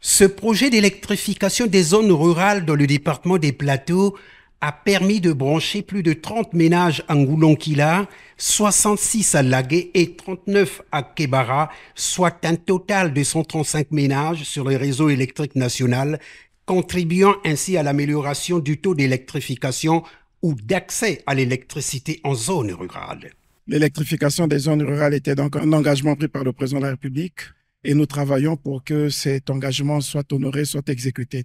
Ce projet d'électrification des zones rurales dans le département des Plateaux a permis de brancher plus de 30 ménages à soixante 66 à Lagué et 39 à Kebara, soit un total de 135 ménages sur le réseau électrique national, contribuant ainsi à l'amélioration du taux d'électrification ou d'accès à l'électricité en zone rurale. L'électrification des zones rurales était donc un engagement pris par le président de la République et nous travaillons pour que cet engagement soit honoré, soit exécuté.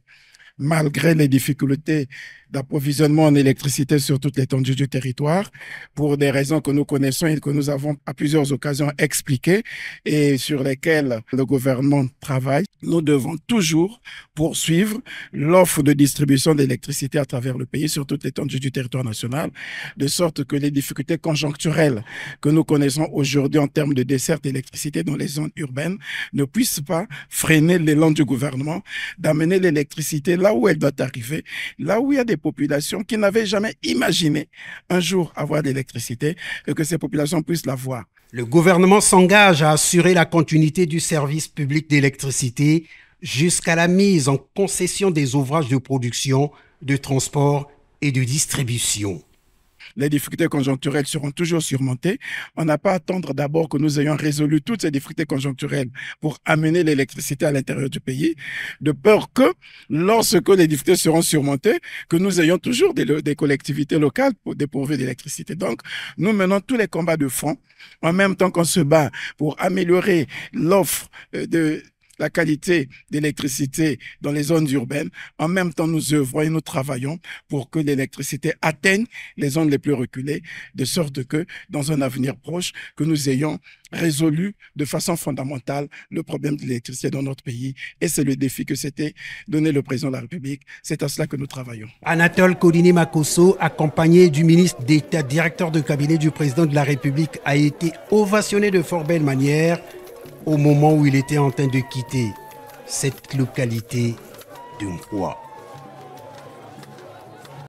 Malgré les difficultés d'approvisionnement en électricité sur toute l'étendue du territoire, pour des raisons que nous connaissons et que nous avons à plusieurs occasions expliquées et sur lesquelles le gouvernement travaille, nous devons toujours poursuivre l'offre de distribution d'électricité à travers le pays, sur toute l'étendue du territoire national, de sorte que les difficultés conjoncturelles que nous connaissons aujourd'hui en termes de dessert d'électricité dans les zones urbaines ne puissent pas freiner l'élan du gouvernement d'amener l'électricité là où elle doit arriver, là où il y a des populations qui n'avaient jamais imaginé un jour avoir d'électricité et que ces populations puissent l'avoir. Le gouvernement s'engage à assurer la continuité du service public d'électricité jusqu'à la mise en concession des ouvrages de production, de transport et de distribution les difficultés conjoncturelles seront toujours surmontées. On n'a pas à attendre d'abord que nous ayons résolu toutes ces difficultés conjoncturelles pour amener l'électricité à l'intérieur du pays, de peur que lorsque les difficultés seront surmontées, que nous ayons toujours des, collectivités locales pour dépourvues d'électricité. Donc, nous menons tous les combats de fond en même temps qu'on se bat pour améliorer l'offre euh, de la qualité d'électricité dans les zones urbaines. En même temps, nous œuvrons et nous travaillons pour que l'électricité atteigne les zones les plus reculées, de sorte que, dans un avenir proche, que nous ayons résolu de façon fondamentale le problème de l'électricité dans notre pays. Et c'est le défi que s'était donné le président de la République. C'est à cela que nous travaillons. Anatole Kodini Makosso, accompagné du ministre d'État, directeur de cabinet du président de la République, a été ovationné de fort belle manière au moment où il était en train de quitter cette localité de moi.